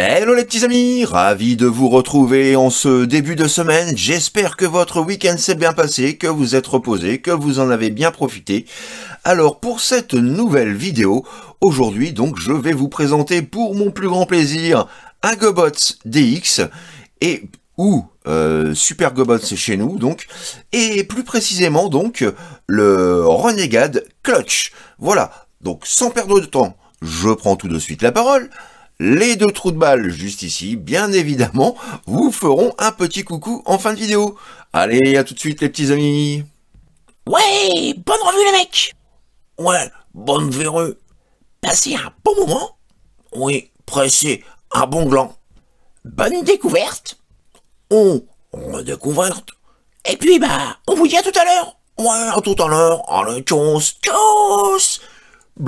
Hello les petits amis, ravi de vous retrouver en ce début de semaine. J'espère que votre week-end s'est bien passé, que vous êtes reposé, que vous en avez bien profité. Alors pour cette nouvelle vidéo, aujourd'hui donc je vais vous présenter pour mon plus grand plaisir un GoBots DX et ou euh, Super GoBots chez nous donc et plus précisément donc le Renegade Clutch. Voilà, donc sans perdre de temps, je prends tout de suite la parole les deux trous de balle juste ici, bien évidemment, vous feront un petit coucou en fin de vidéo. Allez, à tout de suite les petits amis Ouais, bonne revue les mecs Ouais, bonne véreux. Passez un bon moment Oui, pressé, un bon gland. Bonne découverte On découverte Et puis bah, on vous dit à tout à l'heure Ouais, à tout à l'heure, allez, tchuss, tchuss et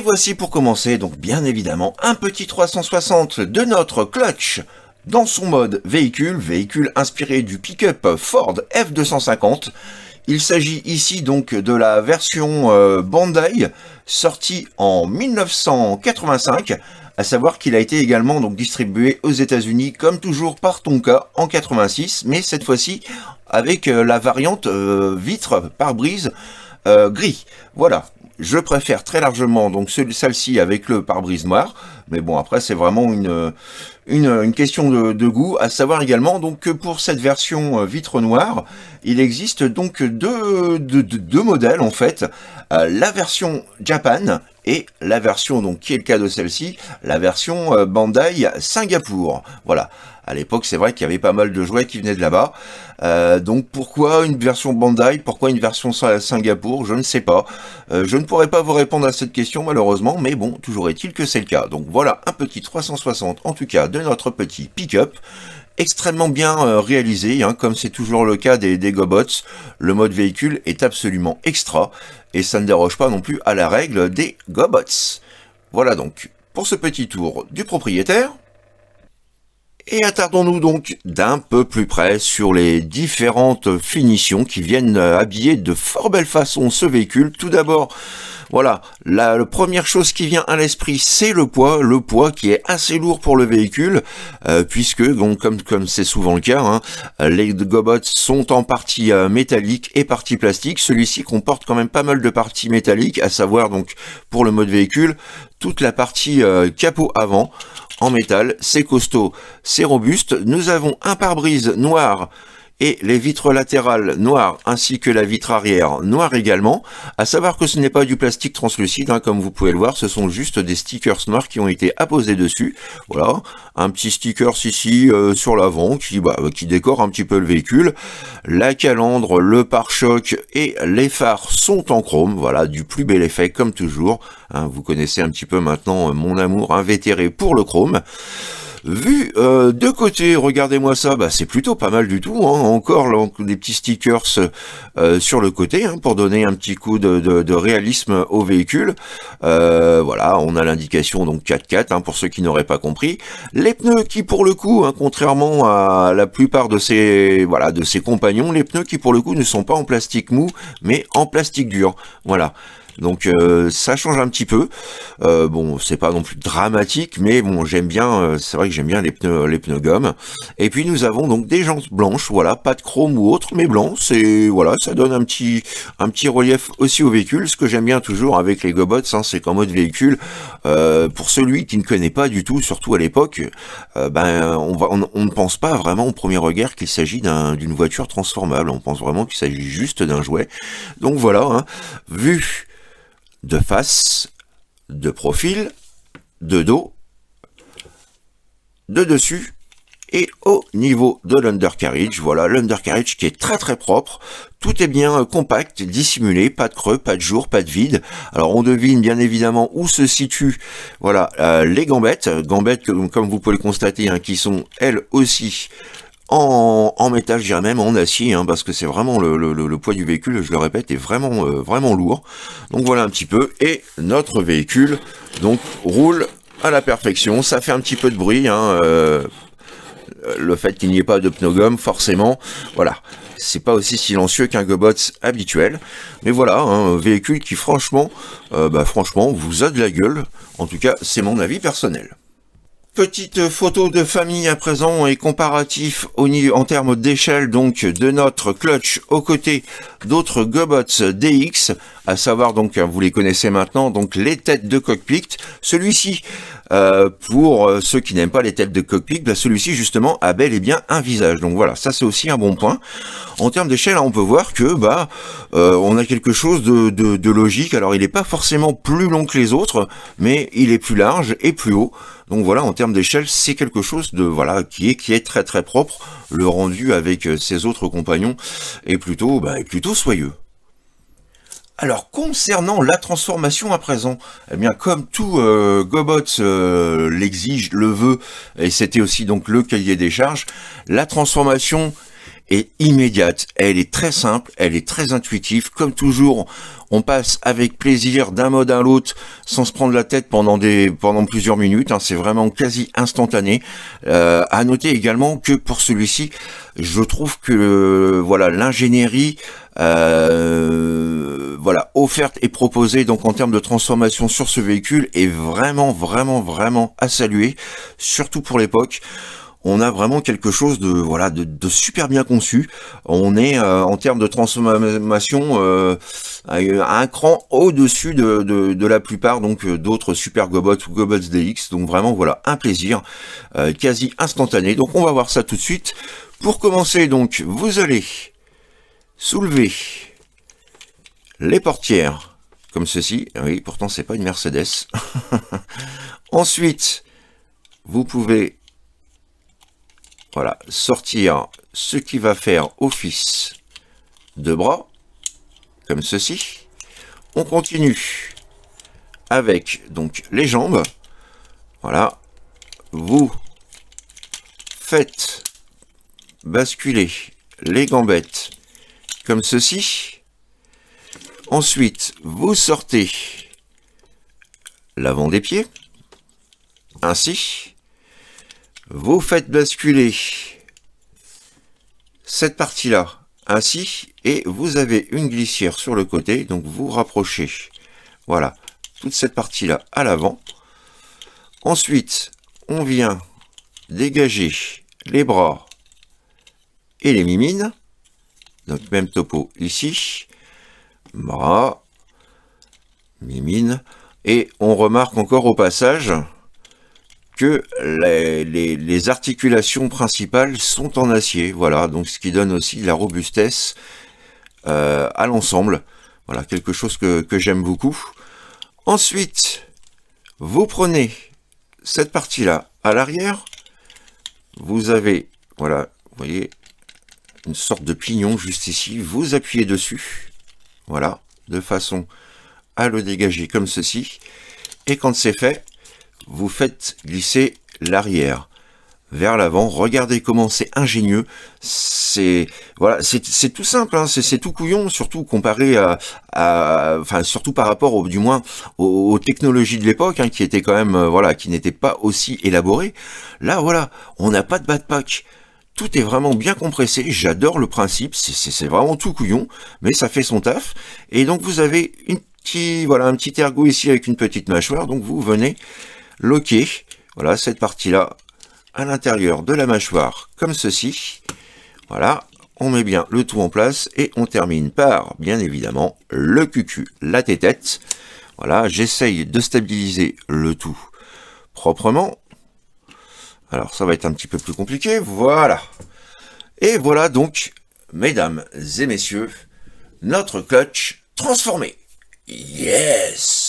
voici pour commencer, donc bien évidemment, un petit 360 de notre clutch dans son mode véhicule, véhicule inspiré du pick-up Ford F250 il s'agit ici donc de la version euh, Bandai sortie en 1985, à savoir qu'il a été également donc distribué aux États-Unis comme toujours par Tonka en 86, mais cette fois-ci avec euh, la variante euh, vitre par brise gris. Voilà, je préfère très largement donc celle-ci avec le pare-brise noir. Mais bon, après, c'est vraiment une, une, question de, goût. À savoir également donc que pour cette version euh, vitre noire, il existe donc deux, modèles en fait. Euh, la version Japan et la version, donc qui est le cas de celle-ci, la version euh, Bandai Singapour. Voilà. À l'époque, c'est vrai qu'il y avait pas mal de jouets qui venaient de là-bas. Euh, donc pourquoi une version Bandai Pourquoi une version Singapour Je ne sais pas. Euh, je ne pourrais pas vous répondre à cette question malheureusement, mais bon, toujours est-il que c'est le cas. Donc voilà un petit 360 en tout cas de notre petit pick-up extrêmement bien euh, réalisé, hein, comme c'est toujours le cas des, des GoBots. Le mode véhicule est absolument extra, et ça ne déroge pas non plus à la règle des GoBots. Voilà donc pour ce petit tour du propriétaire. Et attardons-nous donc d'un peu plus près sur les différentes finitions qui viennent euh, habiller de fort belle façon ce véhicule. Tout d'abord, voilà, la, première chose qui vient à l'esprit, c'est le poids, le poids qui est assez lourd pour le véhicule, euh, puisque comme comme c'est souvent le cas, hein, les gobots sont en partie euh, métallique et partie plastique. Celui-ci comporte quand même pas mal de parties métalliques, à savoir donc pour le mode véhicule toute la partie capot avant en métal, c'est costaud, c'est robuste. Nous avons un pare-brise noir et les vitres latérales noires ainsi que la vitre arrière noire également. À savoir que ce n'est pas du plastique translucide, hein, comme vous pouvez le voir, ce sont juste des stickers noirs qui ont été apposés dessus. Voilà, un petit sticker ici euh, sur l'avant qui, bah, qui décore un petit peu le véhicule. La calandre, le pare-choc et les phares sont en chrome, voilà, du plus bel effet comme toujours. Hein. vous connaissez un petit peu maintenant mon amour invétéré pour le chrome. Vu euh, de côté, regardez-moi ça, bah, c'est plutôt pas mal du tout. Hein. Encore des petits stickers euh, sur le côté hein, pour donner un petit coup de, réalisme au véhicule. Euh, voilà, on a l'indication donc 4x4 hein, pour ceux qui n'auraient pas compris. Les pneus qui pour le coup, contrairement à la plupart de ces voilà de ses compagnons, les pneus qui pour le coup ne sont pas en plastique mou mais en plastique dur. Voilà. Donc euh, ça change un petit peu. Euh, bon, c'est pas non plus dramatique, mais bon, j'aime bien. Euh, c'est vrai que j'aime bien les pneus, les pneus gomme. Et puis nous avons donc des jantes blanches, voilà, pas de chrome ou autre, mais blanc. C'est voilà, ça donne un petit, un petit relief aussi au véhicule. Ce que j'aime bien toujours avec les gobots, hein, c'est qu'en mode véhicule, pour celui qui ne connaît pas du tout, surtout à l'époque, ben on, va, on, ne pense pas vraiment au premier regard qu'il s'agit d'une voiture transformable. On pense vraiment qu'il s'agit juste d'un jouet. Donc voilà, hein, vu de face, de profil, de dos, de dessus et au niveau de l'undercarriage, voilà l'undercarriage qui est très très propre, tout est bien euh, compact, dissimulé, pas de creux, pas de jour, pas de vide. Alors on devine bien évidemment où se situent voilà euh, les gambettes, gambettes comme, vous pouvez le constater hein, qui sont elles aussi en, métal, je dirais même en acier, hein, parce que c'est vraiment le, poids du véhicule, je le répète, est vraiment, euh, vraiment lourd. Donc voilà un petit peu, et notre véhicule donc roule à la perfection, ça fait un petit peu de bruit, hein, euh, le fait qu'il n'y ait pas de pneu gomme, forcément, voilà, c'est pas aussi silencieux qu'un Gobots habituel. Mais voilà, hein, un véhicule qui franchement, euh, bah franchement, vous a de la gueule. En tout cas, c'est mon avis personnel. Petite photo de famille à présent et comparatif au, en termes d'échelle donc de notre clutch aux côtés d'autres Gobots DX, à savoir donc, vous les connaissez maintenant, donc les têtes de cockpit. Celui-ci euh, pour euh, ceux qui n'aiment pas les têtes de cockpit, bah, celui-ci justement a bel et bien un visage. Donc voilà, ça c'est aussi un bon point. En termes d'échelle, hein, on peut voir que bah euh, on a quelque chose de, logique. Alors il n'est pas forcément plus long que les autres, mais il est plus large et plus haut. Donc voilà, en termes d'échelle, c'est quelque chose de voilà qui est qui est très très propre. Le rendu avec ses autres compagnons est plutôt bah, est plutôt soyeux. Alors concernant la transformation à présent, eh bien comme tout euh, Gobots euh, l'exige, le veut, et c'était aussi donc le cahier des charges, la transformation est immédiate. Elle est très simple, elle est très intuitive. Comme toujours, on passe avec plaisir d'un mode à l'autre sans se prendre la tête pendant des pendant plusieurs minutes. Hein. C'est vraiment quasi instantané. Euh, à noter également que pour celui-ci, je trouve que euh, voilà l'ingénierie euh, voilà offerte et proposée donc en termes de transformation sur ce véhicule est vraiment vraiment vraiment à saluer, surtout pour l'époque on a vraiment quelque chose de voilà de, super bien conçu. On est euh, en termes de transformation euh, à un cran au-dessus de, la plupart donc euh, d'autres super gobots ou gobots DX. Donc vraiment voilà un plaisir quasi instantané. Donc on va voir ça tout de suite. Pour commencer donc vous allez soulever les portières comme ceci. Oui pourtant c'est pas une Mercedes. Ensuite vous pouvez voilà, sortir ce qui va faire office de bras, comme ceci. On continue avec donc les jambes. Voilà, vous faites basculer les gambettes comme ceci. Ensuite, vous sortez l'avant des pieds, ainsi. Vous faites basculer cette partie-là ainsi et vous avez une glissière sur le côté, donc vous rapprochez. Voilà, toute cette partie-là à l'avant. Ensuite, on vient dégager les bras et les mimines. Donc même topo ici. Bras, mimines Et on remarque encore au passage les, articulations principales sont en acier. Voilà, donc ce qui donne aussi la robustesse euh, à l'ensemble. Voilà, quelque chose que, j'aime beaucoup. Ensuite, vous prenez cette partie-là à l'arrière. Vous avez, voilà, vous voyez, une sorte de pignon juste ici. Vous appuyez dessus, voilà, de façon à le dégager comme ceci. Et quand c'est fait, vous faites glisser l'arrière vers l'avant. Regardez comment c'est ingénieux. C'est voilà, c'est tout simple, hein. c'est tout couillon, surtout comparé à, enfin surtout par rapport au, du moins aux, technologies de l'époque, hein, qui quand même euh, voilà, qui n'étaient pas aussi élaborées. Là, voilà, on n'a pas de backpack. Tout est vraiment bien compressé, j'adore le principe, c'est vraiment tout couillon, mais ça fait son taf. Et donc vous avez une voilà, un petit ergot ici avec une petite mâchoire, donc vous venez loqué voilà, cette partie-là, à l'intérieur de la mâchoire, comme ceci. Voilà, on met bien le tout en place et on termine par, bien évidemment, le cucu, la tête Voilà, j'essaye de stabiliser le tout proprement. Alors, ça va être un petit peu plus compliqué, voilà. Et voilà donc, mesdames et messieurs, notre clutch transformé. Yes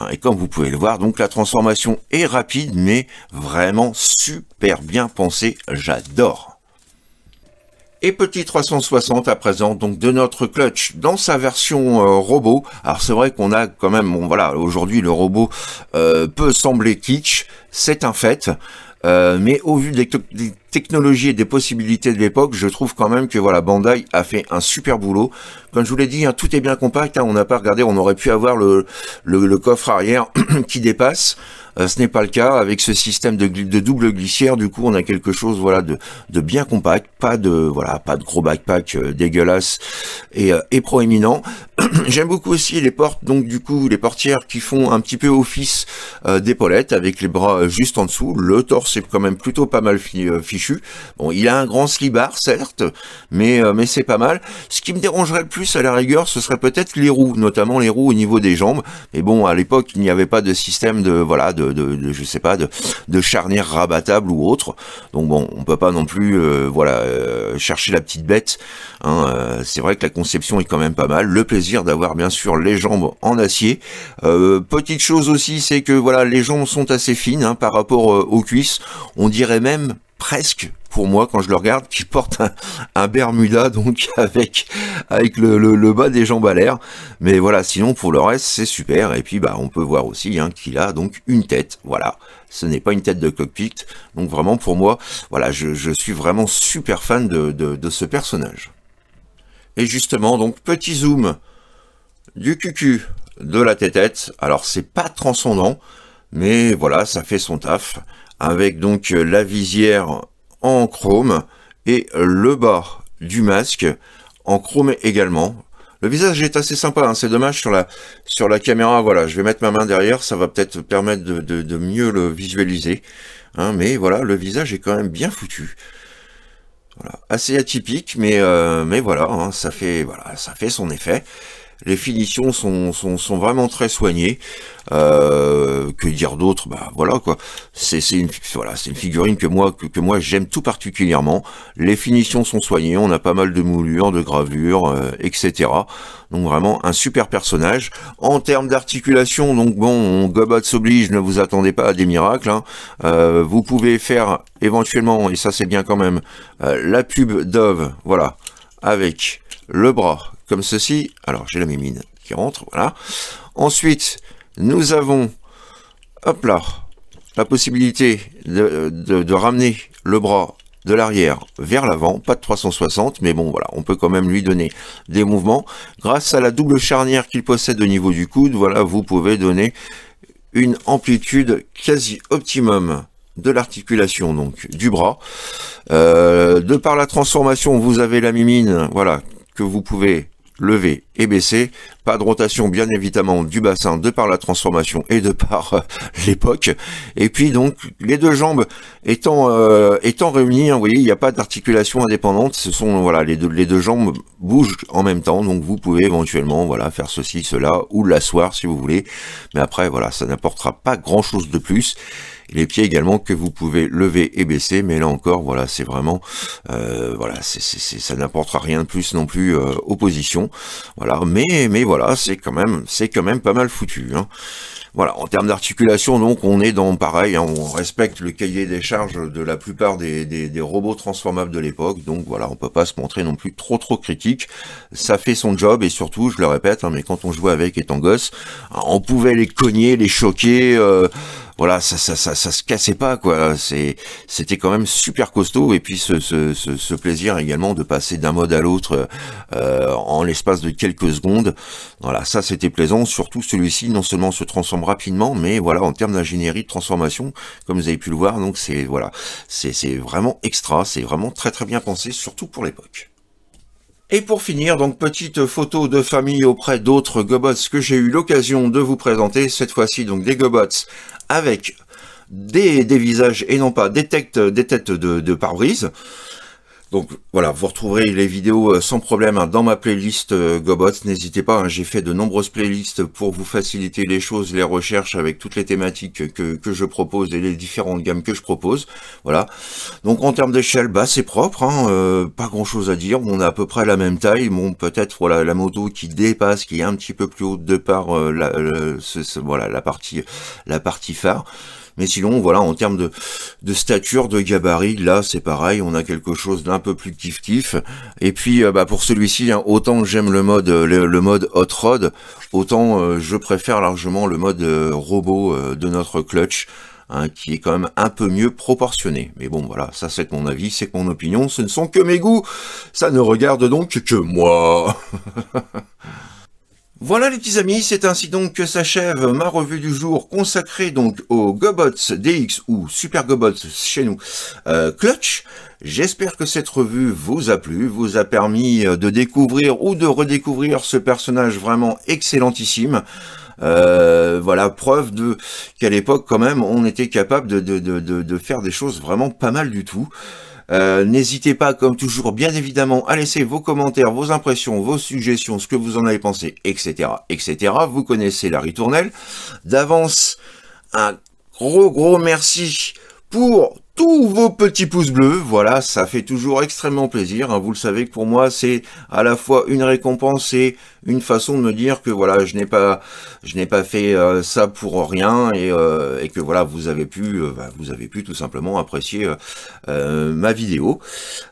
Hein, et comme vous pouvez le voir, donc la transformation est rapide, mais vraiment super bien pensée, j'adore. Et petit 360 à présent, donc de notre clutch dans sa version euh, robot. Alors c'est vrai qu'on a quand même, bon voilà, aujourd'hui le robot euh, peut sembler kitsch, c'est un fait. Euh, mais au vu des, technologies et des possibilités de l'époque, je trouve quand même que voilà, Bandai a fait un super boulot. Comme je vous l'ai dit, hein, tout est bien compact. Hein. on n'a pas regardé, on aurait pu avoir le coffre arrière qui dépasse. Euh, ce n'est pas le cas avec ce système de, de, double glissière. Du coup, on a quelque chose voilà de, bien compact, pas de voilà pas de gros backpack euh, dégueulasse et, euh, et proéminent. J'aime beaucoup aussi les portes, donc du coup les portières qui font un petit peu office d'épaulette avec les bras juste en dessous. Le torse est quand même plutôt pas mal fichu. Bon, il a un grand slibar certes, mais mais c'est pas mal. Ce qui me dérangerait le plus à la rigueur, ce serait peut-être les roues, notamment les roues au niveau des jambes. Mais bon, à l'époque, il n'y avait pas de système de voilà de de, je sais pas, de, de charnière rabattable ou autre. Donc bon, on peut pas non plus, euh, voilà, euh, chercher la petite bête. Hein, euh, c'est vrai que la conception est quand même pas mal. Le plaisir d'avoir bien sûr les jambes en acier. petite chose aussi, c'est que voilà, les jambes sont assez fines hein, par rapport aux cuisses. On dirait même presque pour moi quand je le regarde qui porte un, Bermuda donc avec avec le, bas des jambes à l'air mais voilà sinon pour le reste c'est super et puis bah on peut voir aussi hein, qu'il a donc une tête voilà ce n'est pas une tête de cockpit donc vraiment pour moi voilà je, suis vraiment super fan de, ce personnage et justement donc petit zoom du cucu de la tête alors c'est pas transcendant mais voilà ça fait son taf avec donc euh, la visière en chrome et le bas du masque en chrome également. Le visage est assez sympa, hein, c'est dommage sur la, sur la caméra, voilà, je vais mettre ma main derrière, ça va peut-être permettre de, mieux le visualiser. Hein, mais voilà, le visage est quand même bien foutu. Voilà, assez atypique, mais, euh, mais voilà, hein, ça, fait, voilà, ça fait son effet les finitions sont, sont, sont vraiment très soignées. Euh, que dire d'autre Bah voilà quoi. C'est une voilà, c'est une figurine que moi que, moi j'aime tout particulièrement. Les finitions sont soignées. On a pas mal de moulures, de gravures, euh, etc. Donc vraiment un super personnage. En termes d'articulation, donc bon, Gobat s'oblige. Ne vous attendez pas à des miracles. Hein. Euh, vous pouvez faire éventuellement, et ça c'est bien quand même, la pub Dove. Voilà, avec le bras comme ceci. Alors, j'ai la mimine qui rentre, voilà. Ensuite, nous avons, hop là, la possibilité de, ramener le bras de l'arrière vers l'avant, pas de 360, mais bon voilà, on peut quand même lui donner des mouvements. Grâce à la double charnière qu'il possède au niveau du coude, voilà, vous pouvez donner une amplitude quasi optimum de l'articulation donc du bras. Euh, de par la transformation, vous avez la mimine, voilà, que vous pouvez levé et baissé. Pas de rotation bien évidemment du bassin de par la transformation et de par euh, l'époque. Et puis donc les deux jambes étant, euh, étant réunies, hein, vous voyez, il n'y a pas d'articulation indépendante. Ce sont voilà les deux, les deux jambes bougent en même temps. Donc vous pouvez éventuellement voilà faire ceci, cela ou l'asseoir si vous voulez. Mais après voilà ça n'apportera pas grand chose de plus les pieds également que vous pouvez lever et baisser, mais là encore, voilà, c'est vraiment, euh, voilà, c'est ça n'apportera rien de plus non plus aux euh, positions. Voilà, mais, mais voilà, c'est quand même, c'est quand même pas mal foutu. Hein. Voilà, en termes d'articulation, donc on est dans pareil, hein. on respecte le cahier des charges de la plupart des, robots transformables de l'époque, donc voilà, on peut pas se montrer non plus trop trop critique. Ça fait son job et surtout, je le répète, hein, mais quand on jouait avec étant gosse, on pouvait les cogner, les choquer, euh, voilà, ça, ça, ça, ça, se cassait pas quoi. C'est, c'était quand même super costaud. Et puis ce, ce, plaisir également de passer d'un mode à l'autre euh, en l'espace de quelques secondes. Voilà, ça c'était plaisant. Surtout celui-ci, non seulement se transforme rapidement, mais voilà, en termes d'ingénierie de transformation, comme vous avez pu le voir, donc c'est voilà, c'est vraiment extra, c'est vraiment très très bien pensé, surtout pour l'époque. Et pour finir, donc petite photo de famille auprès d'autres gobots que j'ai eu l'occasion de vous présenter, cette fois-ci donc des gobots avec des, visages et non pas des têtes, des têtes de, de pare-brise. Donc voilà, vous retrouverez les vidéos euh, sans problème hein, dans ma playlist euh, GoBots. N'hésitez pas, hein, j'ai fait de nombreuses playlists pour vous faciliter les choses, les recherches avec toutes les thématiques que, je propose et les différentes gammes que je propose. Voilà. Donc en termes d'échelle, bah c'est propre, hein, euh, pas grand chose à dire. On a à peu près la même taille. Bon, peut-être voilà la moto qui dépasse, qui est un petit peu plus haute de par voilà la partie la partie phare. Mais sinon, voilà, en termes de, de stature, de gabarit, là, c'est pareil, on a quelque chose d'un peu plus kiff-kiff. Et puis, euh, bah, pour celui-ci, hein, autant j'aime le mode euh, le, mode hot rod, autant euh, je préfère largement le mode robot de notre clutch. Hein, qui est quand même un peu mieux proportionné. Mais bon, voilà, ça c'est mon avis, c'est mon opinion, ce ne sont que mes goûts, ça ne regarde donc que moi. Voilà les petits amis, c'est ainsi donc que s'achève ma revue du jour consacrée donc aux Gobots DX ou Super Gobots chez nous euh, Clutch. J'espère que cette revue vous a plu, vous a permis euh, de découvrir ou de redécouvrir ce personnage vraiment excellentissime. Euh, voilà, preuve de qu'à l'époque quand même on était capable de, de, faire des choses vraiment pas mal du tout. Euh, n'hésitez pas, comme toujours, bien évidemment, à laisser vos commentaires, vos impressions, vos suggestions, ce que vous en avez pensé, etc. etc. Vous connaissez la ritournelle. D'avance, un gros gros merci pour tous vos petits pouces bleus, voilà, ça fait toujours extrêmement plaisir. Hein. Vous le savez que pour moi, c'est à la fois une récompense et une façon de me dire que voilà, je n'ai pas, je n'ai pas fait euh, ça pour rien euh, et, que voilà, vous avez pu, euh, bah, vous avez pu tout simplement apprécier ma vidéo.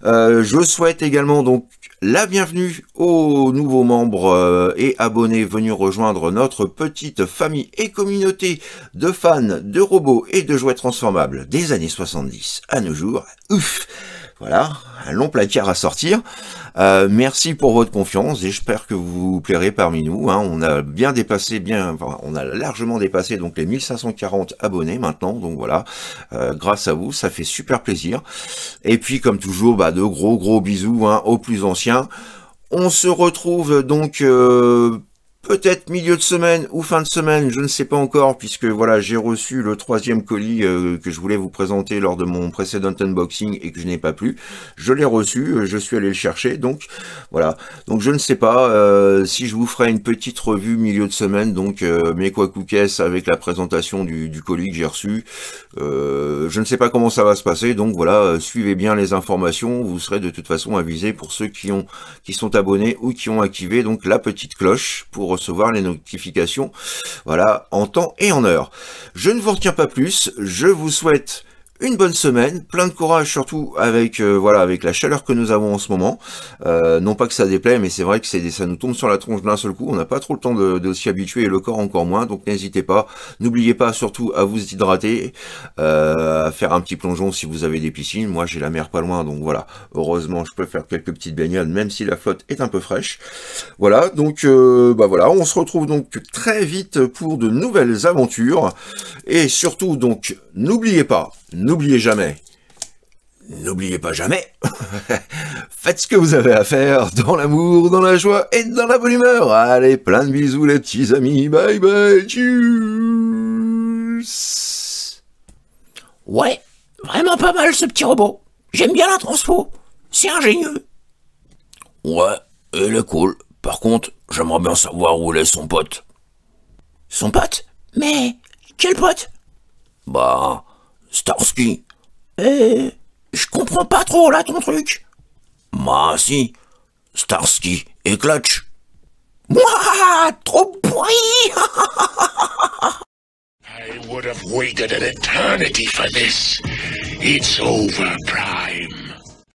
je souhaite également donc la bienvenue aux nouveaux membres euh, et abonnés venus rejoindre notre petite famille et communauté de fans de robots et de jouets transformables des années 70 à nos jours. Ouf voilà, un long placard à sortir. Euh, merci pour votre confiance. et J'espère que vous, vous plairez parmi nous. Hein. On a bien dépassé, bien, on a largement dépassé donc les 1540 abonnés maintenant. Donc voilà, euh, grâce à vous, ça fait super plaisir. Et puis comme toujours, bah, de gros gros bisous hein, aux plus anciens. On se retrouve donc. Euh, peut-être milieu de semaine ou fin de semaine, je ne sais pas encore, puisque voilà, j'ai reçu le troisième colis euh, que je voulais vous présenter lors de mon précédent unboxing et que je n'ai pas plu. Je l'ai reçu, euh, je suis allé le chercher, donc voilà. Donc je ne sais pas euh, si je vous ferai une petite revue milieu de semaine, donc euh, mes quoi avec la présentation du, du colis que j'ai reçu. je ne sais pas comment ça va se passer, donc voilà, suivez bien les informations, vous serez de toute façon avisé pour ceux qui ont qui sont abonnés ou qui ont activé donc la petite cloche pour recevoir les notifications voilà, en temps et en heure. Je ne vous retiens pas plus, je vous souhaite une bonne semaine, plein de courage surtout avec euh, voilà avec la chaleur que nous avons en ce moment. Euh, non pas que ça déplaît, mais c'est vrai que c'est ça nous tombe sur la tronche d'un seul coup. On n'a pas trop le temps de, s'y habituer et le corps encore moins. Donc n'hésitez pas. N'oubliez pas surtout à vous hydrater, euh, à faire un petit plongeon si vous avez des piscines. Moi j'ai la mer pas loin, donc voilà. Heureusement je peux faire quelques petites baignades, même si la flotte est un peu fraîche. Voilà, donc bah voilà, on se retrouve donc très vite pour de nouvelles aventures. Et surtout donc n'oubliez pas n'oubliez jamais, n'oubliez pas jamais, faites ce que vous avez à faire dans l'amour, dans la joie et dans la bonne humeur. Allez, plein de bisous les petits amis, bye bye, tchuss Ouais, vraiment pas mal ce petit robot. J'aime bien la transpo, c'est ingénieux. Ouais, elle est cool. Par contre, j'aimerais bien savoir où est son pote. Son pote Mais quel pote Bah, Starsky. Eh, je comprends pas trop là ton truc. Bah, si, Starsky et Clutch. Mouah, trop pourri I would have waited an eternity for this. It's over, Prime.